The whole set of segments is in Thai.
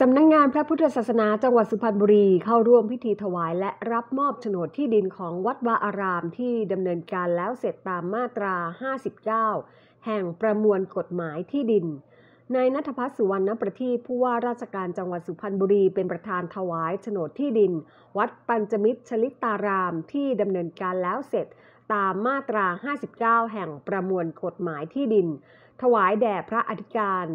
สำนักงงานพระพุทธศาสนาจังหวัดสุพรรณบุรีเข้าร่วมพิธีถวายและรับมอบโฉนดที่ดินของวัดวาอารามที่ดำเนินการแล้วเสร็จตามมาตรา 59 แห่งประมวลกฎหมายที่ดินนายนัทพัฒน์สุวรรณประทีผู้ว่าราชการจังหวัดสุพรรณบุรีเป็นประธานถวายโฉนดที่ดินวัดปัญจมิตรชลิตารามที่ดำเนินการแล้วเสร็จตามมาตรา 59 แห่งประมวลกฎหมายที่ดินถวายแด่พระอธิการ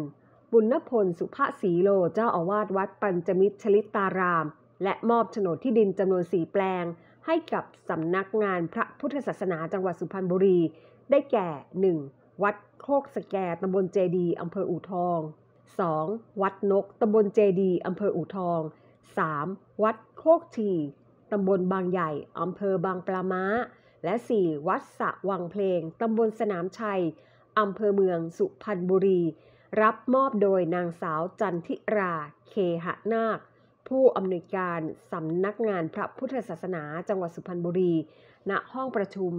บุญนพลสุภาษีโลเจ้าอาวาสวัดปัญจมิตรชลิตาราม และมอบโฉนดที่ดินจำนวนสี่แปลง ให้กับสำนักงานพระพุทธศาสนาจังหวัดสุพรรณบุรี ได้แก่ 1. วัดโคกสแกตำบลเจดีอำเภออู่ทอง 2. วัดนกตำบลเจดีอำเภออู่ทอง 3. วัดโคกทีตำบลบางใหญ่อำเภอบางปลาม้า และ 4. วัดสะวังเพลงตำบลสนามชัยอำเภอเมืองสุพรรณบุรีรับมอบโดยนางสาวจันทิรา เคหะนาค ผู้อำนวยการสำนักงานพระพุทธศาสนาจังหวัดสุพรรณบุรี ณ ห้องประชุม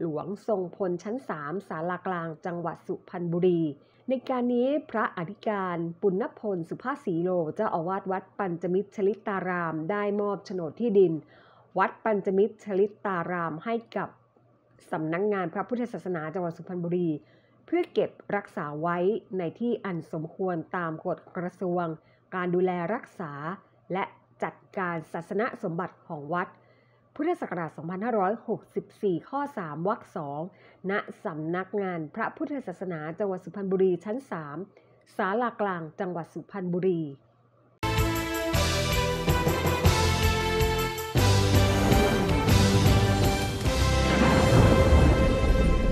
หลวงทรงพลชั้น3สาลากลางจังหวัดสุพรรณบุรี ในการนี้พระอธิการปุณณพลสุภาษีโลเจ้าอาวาสวัดปัญจมิตรชลิตารามได้มอบโฉนดที่ดิน วัดปัญจมิตรชลิตารามให้กับสำนักงงานพระพุทธศาสนาจังหวัดสุพรรณบุรีเพื่อเก็บรักษาไว้ในที่อันสมควรตามกฎกระทรวงการดูแลรักษา และจัดการศาสนสมบัติของวัดพุทธศักราช 2564 ข้อ 3 วรรค 2 ณ สำนักงานพระพุทธศาสนาจังหวัดสุพรรณบุรี ชั้น3ศาลากลางจังหวัดสุพรรณบุรี